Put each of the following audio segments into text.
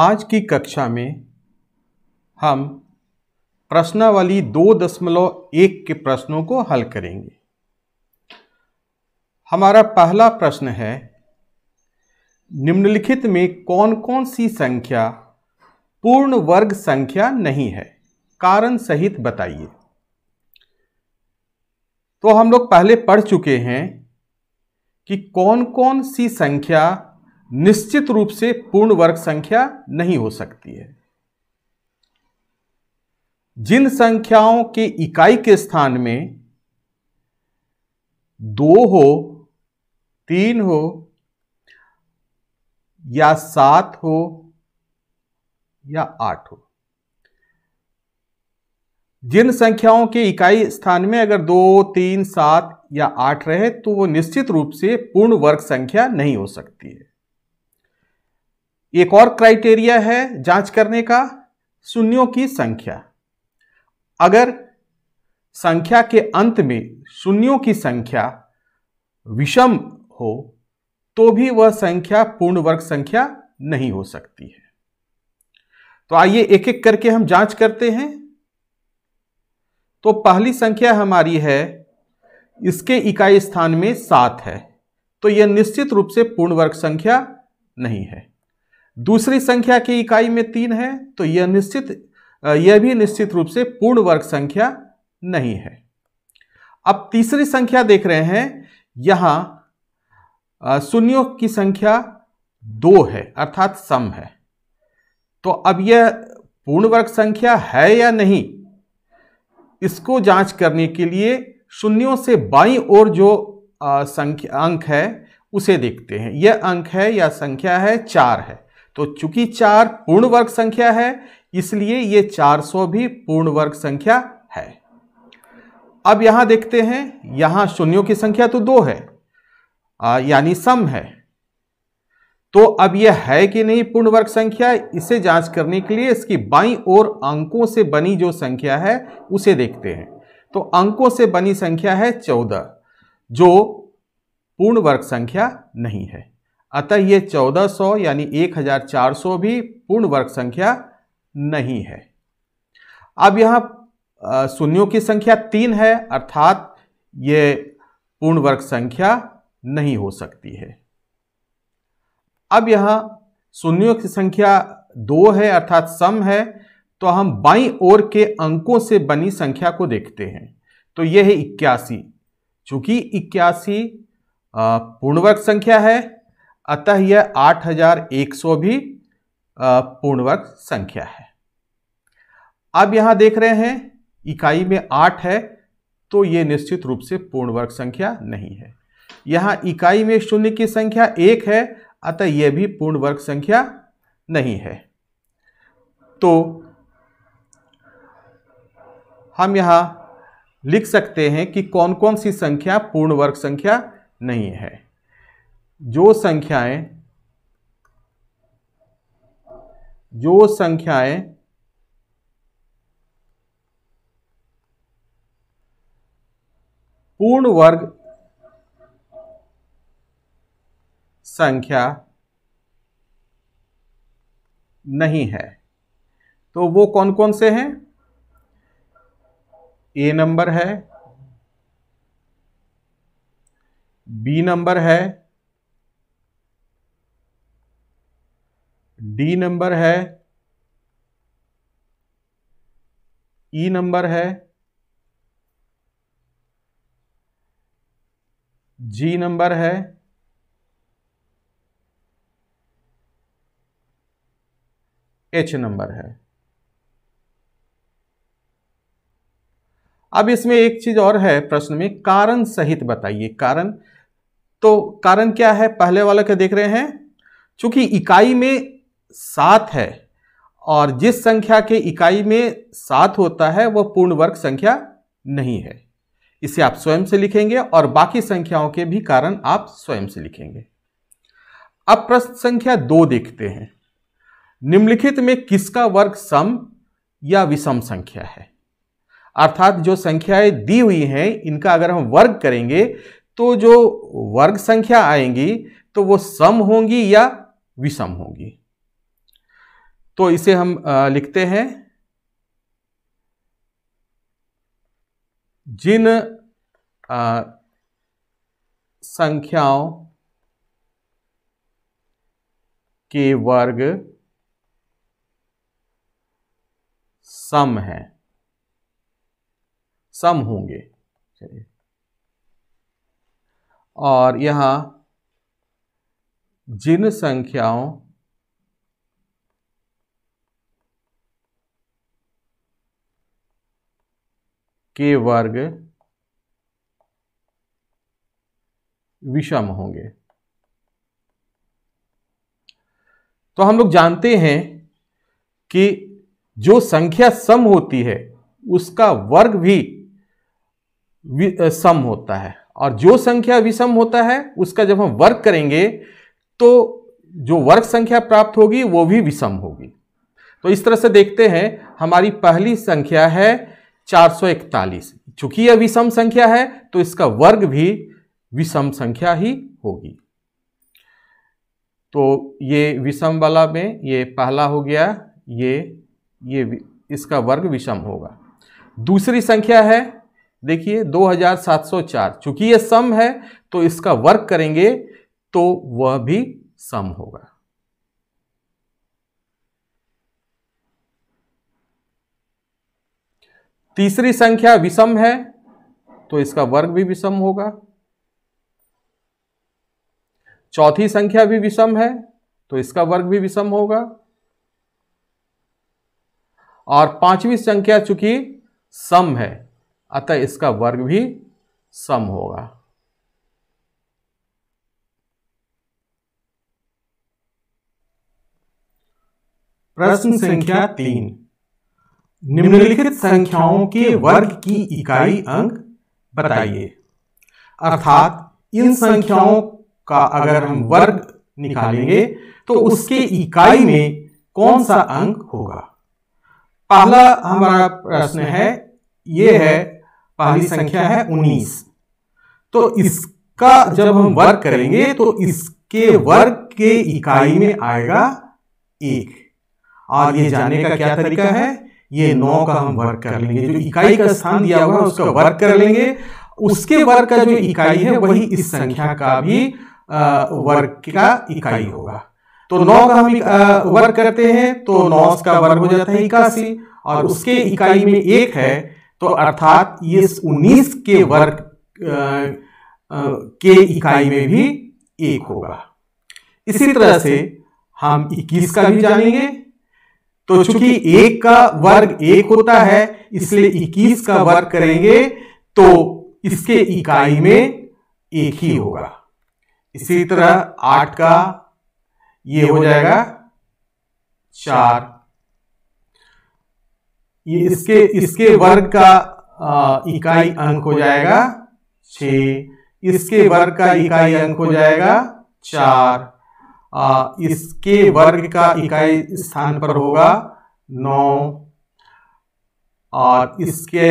आज की कक्षा में हम प्रश्नावली दो दशमलव एक के प्रश्नों को हल करेंगे हमारा पहला प्रश्न है निम्नलिखित में कौन कौन सी संख्या पूर्ण वर्ग संख्या नहीं है कारण सहित बताइए तो हम लोग पहले पढ़ चुके हैं कि कौन कौन सी संख्या निश्चित रूप से पूर्ण वर्ग संख्या नहीं हो सकती है जिन संख्याओं के इकाई के स्थान में दो हो तीन हो या सात हो या आठ हो जिन संख्याओं के इकाई स्थान में अगर दो तीन सात या आठ रहे तो वो निश्चित रूप से पूर्ण वर्ग संख्या नहीं हो सकती है एक और क्राइटेरिया है जांच करने का शून्यों की संख्या अगर संख्या के अंत में शून्यों की संख्या विषम हो तो भी वह संख्या पूर्ण वर्ग संख्या नहीं हो सकती है तो आइए एक एक करके हम जांच करते हैं तो पहली संख्या हमारी है इसके इकाई स्थान में सात है तो यह निश्चित रूप से पूर्ण वर्ग संख्या नहीं है दूसरी संख्या की इकाई में तीन है तो यह निश्चित यह भी निश्चित रूप से पूर्ण वर्ग संख्या नहीं है अब तीसरी संख्या देख रहे हैं यहां शून्यों की संख्या दो है अर्थात सम है तो अब यह पूर्ण वर्ग संख्या है या नहीं इसको जांच करने के लिए शून्यों से बाई और जो संख्या अंक है उसे देखते हैं यह अंक है या संख्या है चार है तो चूंकि चार पूर्ण वर्ग संख्या है इसलिए ये 400 भी पूर्ण वर्ग संख्या है अब यहां देखते हैं यहां शून्यों की संख्या तो दो है यानी सम है तो अब यह है कि नहीं पूर्ण वर्ग संख्या इसे जांच करने के लिए इसकी बाई और अंकों से बनी जो संख्या है उसे देखते हैं तो अंकों से बनी संख्या है चौदह जो पूर्ण वर्ग संख्या नहीं है अतः ये 1400 यानी 1400 भी पूर्ण वर्ग संख्या नहीं है अब यहाँ शून्यों की संख्या तीन है अर्थात ये पूर्ण वर्ग संख्या नहीं हो सकती है अब यहाँ शून्यों की संख्या दो है अर्थात सम है तो हम बाई ओर के अंकों से बनी संख्या को देखते हैं तो यह है इक्यासी चूंकि इक्यासी पूर्ण वर्ग संख्या है अतः यह 8100 भी पूर्णवर्ग संख्या है अब यहां देख रहे हैं इकाई में आठ है तो यह निश्चित रूप से पूर्ण वर्ग संख्या नहीं है यहां इकाई में शून्य की संख्या एक है अतः यह भी पूर्ण वर्ग संख्या नहीं है तो हम यहां लिख सकते हैं कि कौन कौन सी संख्या पूर्ण वर्ग संख्या नहीं है जो संख्याएं जो संख्याएं पूर्ण वर्ग संख्या नहीं है तो वो कौन कौन से हैं ए नंबर है बी नंबर है डी नंबर है ई नंबर है जी नंबर है एच नंबर है अब इसमें एक चीज और है प्रश्न में कारण सहित बताइए कारण तो कारण क्या है पहले वाला क्या देख रहे हैं चूंकि इकाई में सात है और जिस संख्या के इकाई में सात होता है वह पूर्ण वर्ग संख्या नहीं है इसे आप स्वयं से लिखेंगे और बाकी संख्याओं के भी कारण आप स्वयं से लिखेंगे अब प्रश्न संख्या दो देखते हैं निम्नलिखित में किसका वर्ग सम या विषम संख्या है अर्थात जो संख्याएं दी हुई हैं इनका अगर हम वर्ग करेंगे तो जो वर्ग संख्या आएंगी तो वो सम होंगी या विषम होंगी तो इसे हम लिखते हैं जिन संख्याओं के वर्ग सम हैं सम होंगे चलिए और यहां जिन संख्याओं के वर्ग विषम होंगे तो हम लोग जानते हैं कि जो संख्या सम होती है उसका वर्ग भी, सम होता है और जो संख्या विषम होता है उसका जब हम वर्ग करेंगे तो जो वर्ग संख्या प्राप्त होगी वो भी विषम होगी तो इस तरह से देखते हैं हमारी पहली संख्या है 441 चूंकि यह विषम संख्या है तो इसका वर्ग भी विषम संख्या ही होगी तो ये विषम वाला में ये पहला हो गया ये ये इसका वर्ग विषम होगा दूसरी संख्या है देखिए 2704 चूंकि ये सम है तो इसका वर्ग करेंगे तो वह भी सम होगा तीसरी संख्या विषम है तो इसका वर्ग भी विषम होगा चौथी संख्या भी विषम है तो इसका वर्ग भी विषम होगा और पांचवी संख्या चूंकि सम है अतः इसका वर्ग भी सम होगा प्रश्न संख्या तीन निम्नलिखित संख्याओं के वर्ग की इकाई अंक बताइए अर्थात इन संख्याओं का अगर हम वर्ग निकालेंगे तो उसके इकाई में कौन सा अंक होगा पहला हमारा प्रश्न है ये है पहली संख्या है 19 तो इसका जब हम वर्ग करेंगे तो इसके वर्ग के इकाई में आएगा एक और ये जाने का क्या तरीका है ये नौ का हम वर्क कर लेंगे जो इकाई का स्थान दिया हुआ है उसका वर्क कर लेंगे उसके वर्ग का जो इकाई है वही इस संख्या का भी वर्ग का इकाई होगा तो, तो नौ का हम वर्ग करते हैं तो, तो नौ का वर्ग हो जाता है इक्यासी और उसके इकाई में एक है तो, तो अर्थात ये उन्नीस के वर्ग के इकाई में भी एक होगा इसी तरह से हम 21 का भी जानेंगे तो, तो चूंकि एक का वर्ग एक होता है इसलिए इक्कीस का वर्ग करेंगे तो इसके इकाई में एक ही होगा इसी तरह आठ का ये हो जाएगा चार ये इसके इसके वर्ग का आ, इकाई अंक हो जाएगा छ इसके वर्ग का इकाई अंक हो जाएगा चार आ, इसके वर्ग का इकाई स्थान पर होगा नौ और इसके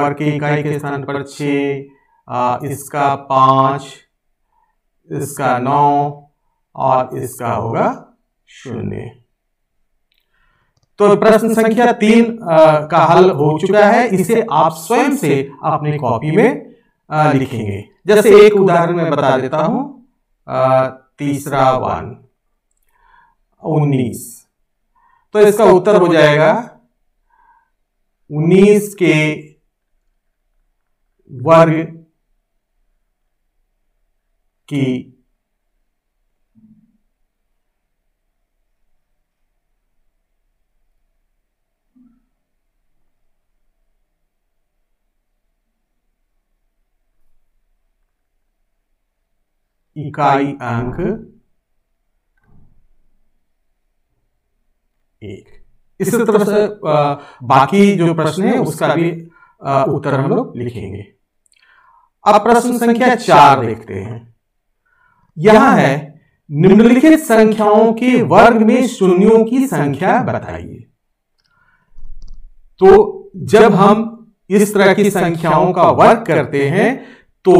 वर्ग की इकाई के स्थान पर छ इसका पाँच इसका नौ और इसका होगा शून्य तो प्रश्न संख्या तीन का हल हो चुका है इसे आप स्वयं से अपनी कॉपी में लिखेंगे जैसे एक उदाहरण में बता देता हूं तीसरा वन उन्नीस तो, तो इसका उत्तर हो जाएगा उन्नीस के वर्ग की इकाई अंक एक इस तरह से बाकी जो प्रश्न है उसका भी उत्तर हम लोग लिखेंगे अब प्रश्न संख्या चार देखते हैं यहां है निम्नलिखित संख्याओं के वर्ग में शून्यों की संख्या बताइए तो जब हम इस तरह की संख्याओं का वर्ग करते हैं तो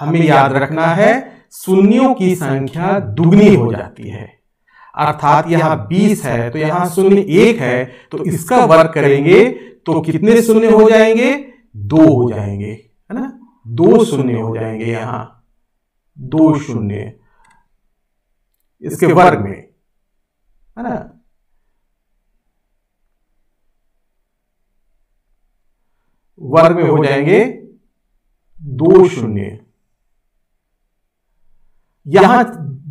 हमें याद रखना है शून्यों की संख्या दुगनी हो जाती है अर्थात यहां बीस है तो यहां शून्य एक है तो इसका वर्ग करेंगे तो कितने शून्य हो जाएंगे दो हो जाएंगे है ना दो शून्य हो जाएंगे यहां दो शून्य इसके वर्ग में है ना वर्ग में हो जाएंगे दो शून्य यहां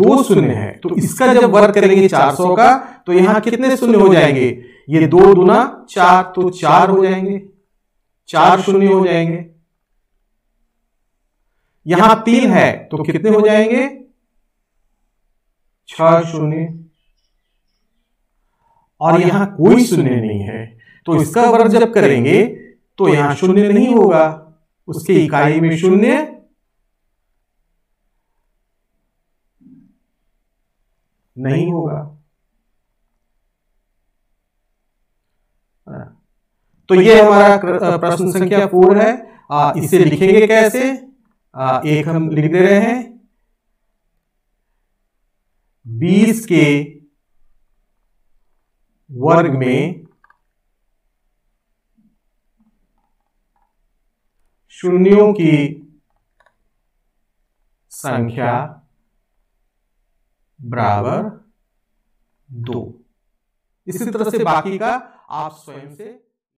दो शून्य है तो, तो इसका जब वर्ग करेंगे चार सौ का तो यहां तो कितने शून्य हो जाएंगे ये दो दुना चार तो चार हो जाएंगे चार शून्य हो जाएंगे यहां तीन है तो, तो कितने हो जाएंगे छह शून्य और यहां कोई शून्य नहीं है तो इसका वर्ग जब करेंगे तो यहां शून्य नहीं होगा उसकी इकाई में शून्य नहीं होगा हाँ। तो, तो ये हमारा प्रश्न संख्या फोर है आ, इसे लिखेंगे कैसे आ, एक हम लिख दे रहे हैं बीस के वर्ग में शून्यों की संख्या बराबर दो इसी तरह से बाकी का आप स्वयं से